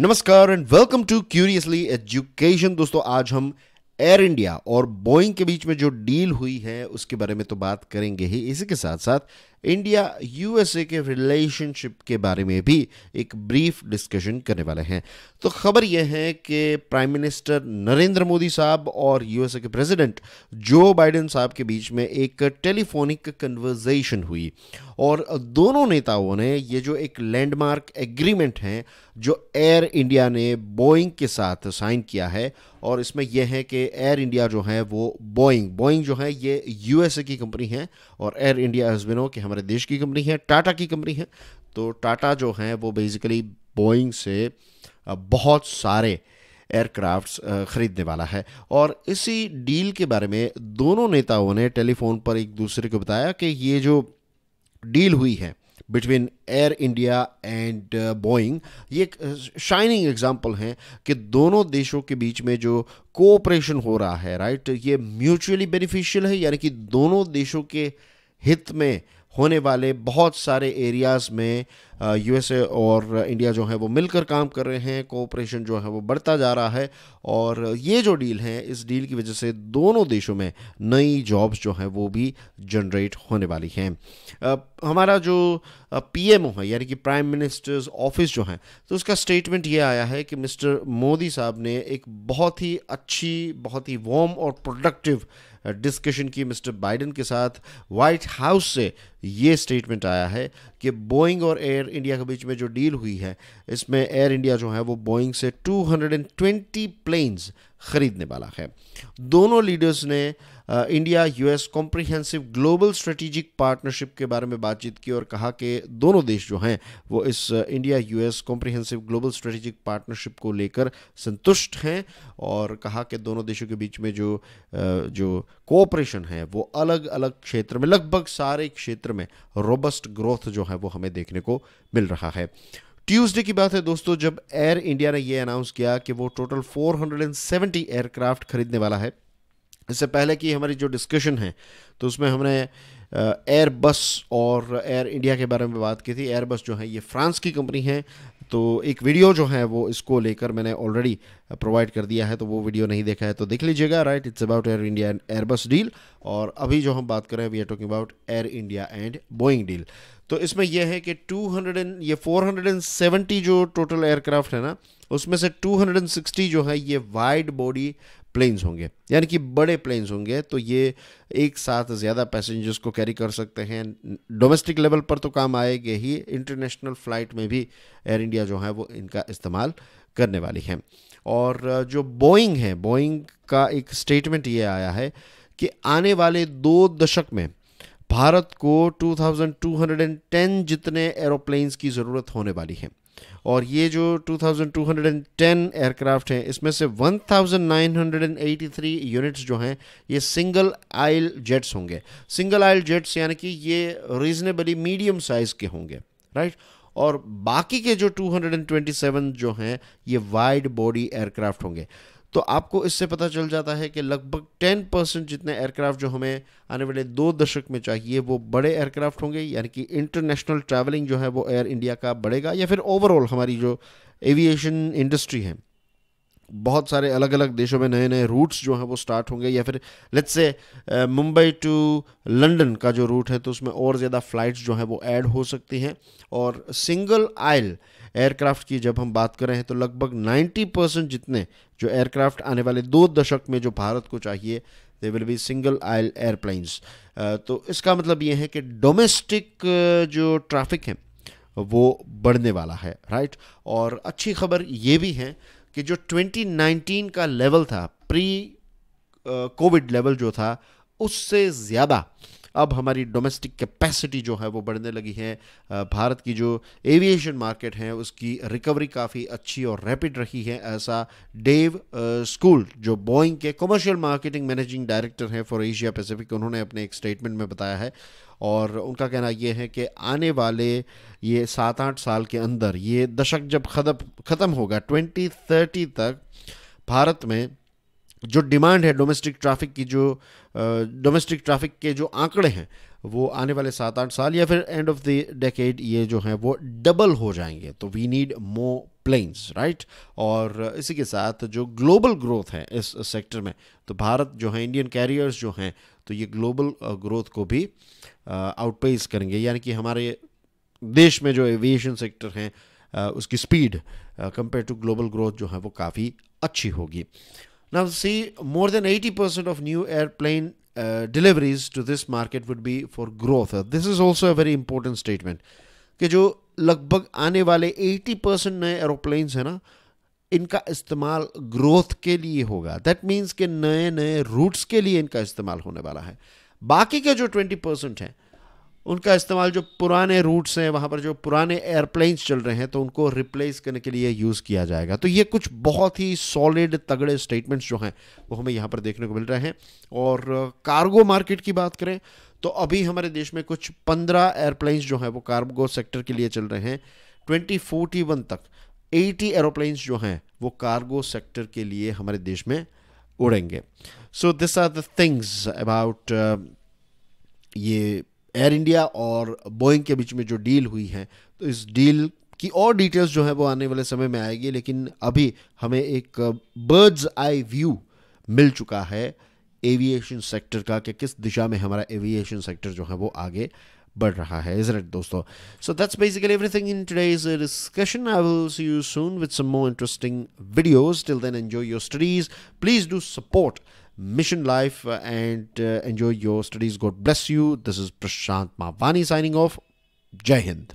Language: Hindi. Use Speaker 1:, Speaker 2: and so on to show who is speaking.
Speaker 1: नमस्कार and welcome to curiously education दोस्तों आज हम एयर इंडिया और बोइंग के बीच में जो डील हुई है उसके बारे में तो बात करेंगे ही इसी के साथ साथ इंडिया यूएसए के रिलेशनशिप के बारे में भी एक ब्रीफ डिस्कशन करने वाले हैं तो खबर यह है कि प्राइम मिनिस्टर नरेंद्र मोदी साहब और यूएसए के प्रेसिडेंट जो बाइडेन साहब के बीच में एक टेलीफोनिक कन्वर्जेशन हुई और दोनों नेताओं ने ये जो एक लैंडमार्क एग्रीमेंट है जो एयर इंडिया ने बोइंग के साथ साइन किया है और इसमें यह है कि एयर इंडिया जो है वो बोइंग बोइंग जो है ये यूएसए की कंपनी है और एयर इंडिया हजबिनो के हम हमारे देश की कंपनी है टाटा की कंपनी है तो टाटा जो है वो बेसिकली बोइंग से बहुत सारे एयरक्राफ्ट्स ख़रीदने वाला है और इसी डील के बारे में दोनों नेताओं ने टेलीफोन पर एक दूसरे को बताया कि ये जो डील हुई है between Air India and Boeing ये एक शाइनिंग एग्जाम्पल हैं कि दोनों देशों के बीच में जो कोऑपरेशन हो रहा है राइट ये म्यूचुअली बेनिफिशियल है यानी कि दोनों देशों के हित में होने वाले बहुत सारे एरियाज़ में यूएसए और इंडिया जो है वो मिलकर काम कर रहे हैं कोऑपरेशन जो है वो बढ़ता जा रहा है और ये जो डील है इस डील की वजह से दोनों देशों में नई जॉब्स जो हैं वो भी जनरेट होने वाली हैं हमारा जो पीएमओ है यानी कि प्राइम मिनिस्टर्स ऑफिस जो है तो उसका स्टेटमेंट ये आया है कि मिस्टर मोदी साहब ने एक बहुत ही अच्छी बहुत ही वॉम और प्रोडक्टिव डिस्कशन की मिस्टर बाइडन के साथ वाइट हाउस से ये स्टेटमेंट आया है कि बोइंग और एयर इंडिया के बीच में जो डील हुई है इसमें एयर इंडिया जो है वो बोइंग से 220 प्लेन्स ख़रीदने वाला है दोनों लीडर्स ने India US comprehensive global strategic partnership के बारे में बातचीत की और कहा कि दोनों देश जो हैं वो इस India US comprehensive global strategic partnership को लेकर संतुष्ट हैं और कहा कि दोनों देशों के बीच में जो जो कोऑपरेशन है वो अलग अलग क्षेत्र में लगभग सारे क्षेत्र में रोबस्ट ग्रोथ जो है वो हमें देखने को मिल रहा है ट्यूसडे की बात है दोस्तों जब एयर इंडिया ने यह अनाउंस किया कि वो टोटल 470 एयरक्राफ्ट खरीदने वाला है इससे पहले की हमारी जो डिस्कशन है तो उसमें हमने एयर बस और एयर इंडिया के बारे में बात की थी एयर बस जो है ये फ्रांस की कंपनी है तो एक वीडियो जो है वो इसको लेकर मैंने ऑलरेडी प्रोवाइड कर दिया है तो वो वीडियो नहीं देखा है तो देख लीजिएगा right it's about Air India and Airbus deal और अभी जो हम बात कर रहे हैं we are talking about Air India and Boeing deal तो इसमें यह है कि 200 एंड ये 470 जो टोटल एयरक्राफ्ट है ना उसमें से 260 जो है ये वाइड बॉडी प्लेन्स होंगे यानी कि बड़े प्लेन्स होंगे तो ये एक साथ ज़्यादा पैसेंजर्स को कैरी कर सकते हैं डोमेस्टिक लेवल पर तो काम आएंगे ही इंटरनेशनल फ़्लाइट में भी एयर इंडिया जो है वो इनका इस्तेमाल करने वाली है और जो बोइंग है बोइंग का एक स्टेटमेंट ये आया है कि आने वाले दो दशक में भारत को 2210 जितने एरोप्लेन्स की ज़रूरत होने वाली है और ये जो 2210 एयरक्राफ्ट हैं इसमें से 1983 यूनिट्स जो हैं ये सिंगल आइल जेट्स होंगे सिंगल आइल जेट्स यानी कि ये रीजनेबली मीडियम साइज़ के होंगे राइट और बाकी के जो 227 जो हैं ये वाइड बॉडी एयरक्राफ्ट होंगे तो आपको इससे पता चल जाता है कि लगभग 10 परसेंट जितने एयरक्राफ्ट जो हमें आने वाले दो दशक में चाहिए वो बड़े एयरक्राफ्ट होंगे यानी कि इंटरनेशनल ट्रैवलिंग जो है वो एयर इंडिया का बढ़ेगा या फिर ओवरऑल हमारी जो एविएशन इंडस्ट्री है बहुत सारे अलग अलग देशों में नए नए रूट्स जो हैं वो स्टार्ट होंगे या फिर let's say Mumbai to London का जो रूट है तो उसमें और ज़्यादा फ़्लाइट्स जो हैं वो ऐड हो सकती हैं और सिंगल आयल एयरक्राफ्ट की जब हम बात करें तो लगभग 90 परसेंट जितने जो एयरक्राफ्ट आने वाले दो दशक में जो भारत को चाहिए they will be single aisle airplanes तो इसका मतलब ये है कि डोमेस्टिक uh, जो ट्रैफिक है वो बढ़ने वाला है राइट और अच्छी खबर ये भी है कि जो 2019 का लेवल था प्री कोविड लेवल जो था उससे ज़्यादा अब हमारी डोमेस्टिक कैपेसिटी जो है वो बढ़ने लगी है भारत की जो एविएशन मार्केट है उसकी रिकवरी काफ़ी अच्छी और रैपिड रही है ऐसा डेव स्कूल जो बोइंग के कमर्शियल मार्केटिंग मैनेजिंग डायरेक्टर हैं फॉर एशिया पैसिफिक उन्होंने अपने एक स्टेटमेंट में बताया है और उनका कहना यह है कि आने वाले ये सात आठ साल के अंदर ये दशक जब खत्म होगा ट्वेंटी थर्टी तक भारत में जो डिमांड है डोमेस्टिक ट्रैफिक की जो डोमेस्टिक ट्रैफिक के जो आंकड़े हैं वो आने वाले सात आठ साल या फिर एंड ऑफ द डेकेड ये जो हैं वो डबल हो जाएंगे तो we need more planes right और इसी के साथ जो ग्लोबल ग्रोथ है इस सेक्टर में तो भारत जो है इंडियन कैरियर्स जो हैं तो ये ग्लोबल ग्रोथ को भी आउटपेस करेंगे यानी कि हमारे देश में जो एविएशन सेक्टर हैं उसकी speed compare to global growth जो है वो काफ़ी अच्छी होगी Now, see, more than 80% of new airplane uh, deliveries to this market would be for growth. This is also a very important statement. कि जो लगभग आने वाले 80 परसेंट नए एरोप्लेन्स हैं ना इनका इस्तेमाल ग्रोथ के लिए होगा दैट मीन्स के नए नए रूट्स के लिए इनका इस्तेमाल होने वाला है बाकी के जो 20 परसेंट हैं उनका इस्तेमाल जो पुराने रूट्स हैं वहाँ पर जो पुराने एयरप्लेन्स चल रहे हैं तो उनको रिप्लेस करने के लिए यूज़ किया जाएगा तो ये कुछ बहुत ही सॉलिड तगड़े स्टेटमेंट्स जो हैं वो हमें यहाँ पर देखने को मिल रहे हैं और कार्गो मार्केट की बात करें तो अभी हमारे देश में कुछ पंद्रह एयरप्लेन्स जो हैं वो कार्गो सेक्टर के लिए चल रहे हैं ट्वेंटी फोर्टी वन तक एटी एरोप्लेन्स जो हैं वो कार्गो सेक्टर के लिए हमारे देश में उड़ेंगे so this are the things about ये एयर इंडिया और बोइंग के बीच में जो डील हुई है तो इस डील की और डिटेल्स जो है वो आने वाले समय में आएगी लेकिन अभी हमें एक बर्ड्स आई व्यू मिल चुका है एविएशन सेक्टर का कि किस दिशा में हमारा एविएशन सेक्टर जो है वो आगे बढ़ रहा है इज इट दोस्तों so that's basically everything in is discussion I will see you soon with some more interesting videos till then enjoy your studies please do support mission life uh, and uh, enjoy your studies. God bless you. This is Prashant Mavani signing off. Jai Hind.